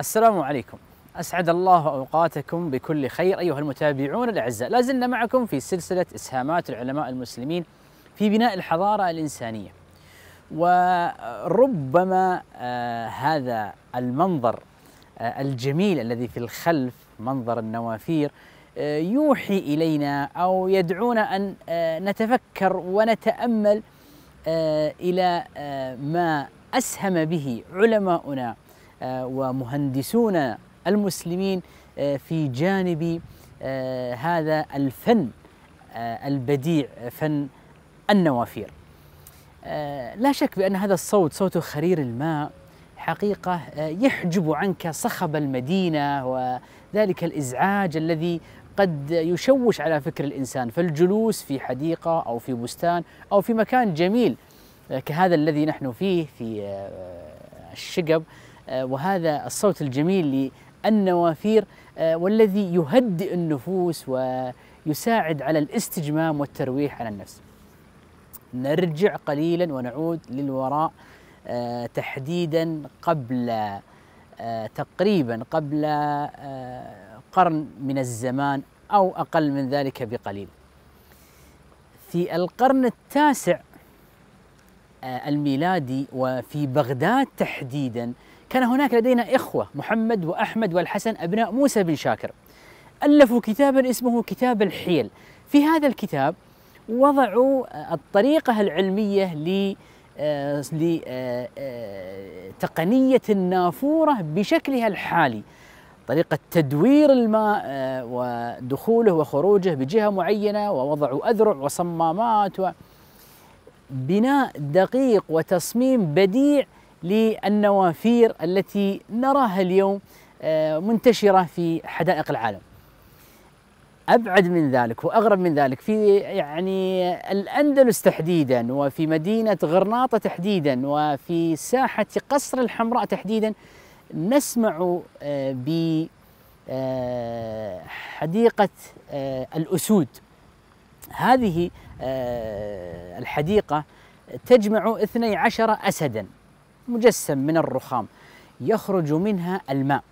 السلام عليكم أسعد الله أوقاتكم بكل خير أيها المتابعون الأعزاء لا زلنا معكم في سلسلة إسهامات العلماء المسلمين في بناء الحضارة الإنسانية وربما آه، هذا المنظر آه، الجميل الذي في الخلف منظر النوافير آه، يوحي إلينا أو يدعونا أن نتفكر ونتأمل إلى ما أسهم به علماؤنا آه، ومهندسون المسلمين آه، في جانب آه، هذا الفن البديع فن النوافير لا شك بأن هذا الصوت صوت خرير الماء حقيقة يحجب عنك صخب المدينة وذلك الإزعاج الذي قد يشوش على فكر الإنسان فالجلوس في حديقة أو في بستان أو في مكان جميل كهذا الذي نحن فيه في الشقب آه، وهذا الصوت الجميل للنوافير آه، والذي يهدئ النفوس ويساعد على الاستجمام والترويح على النفس نرجع قليلا ونعود للوراء آه، تحديدا قبل تقريبا قبل قرن من الزمان او اقل من ذلك بقليل. في القرن التاسع الميلادي وفي بغداد تحديدا كان هناك لدينا إخوة محمد وأحمد والحسن أبناء موسى بن شاكر ألفوا كتابا اسمه كتاب الحيل في هذا الكتاب وضعوا آه، الطريقة العلمية ل آه، لتقنية آه، النافورة بشكلها الحالي طريقة تدوير الماء ودخوله وخروجه بجهة معينة ووضعوا أذرع وصمامات بناء دقيق وتصميم بديع للنوافير التي نراها اليوم آه، منتشرة في حدائق العالم أبعد من ذلك وأغرب من ذلك في يعني الأندلس تحديدا وفي مدينة غرناطة تحديدا وفي ساحة قصر الحمراء تحديدا نسمع آه، ب آه، حديقة الأسود هذه الحديقة تجمع 12 أسدا مجسم من الرخام يخرج منها الماء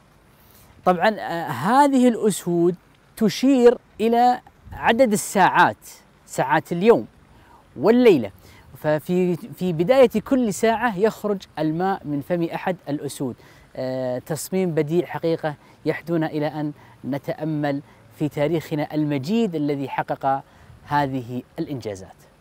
طبعا آه، هذه الأسود تشير إلى عدد الساعات ساعات اليوم والليلة ففي في بداية كل ساعة يخرج الماء من فم أحد الأسود آه، تصميم بديع حقيقة يحدونا إلى أن نتأمل في تاريخنا المجيد الذي حقق هذه الإنجازات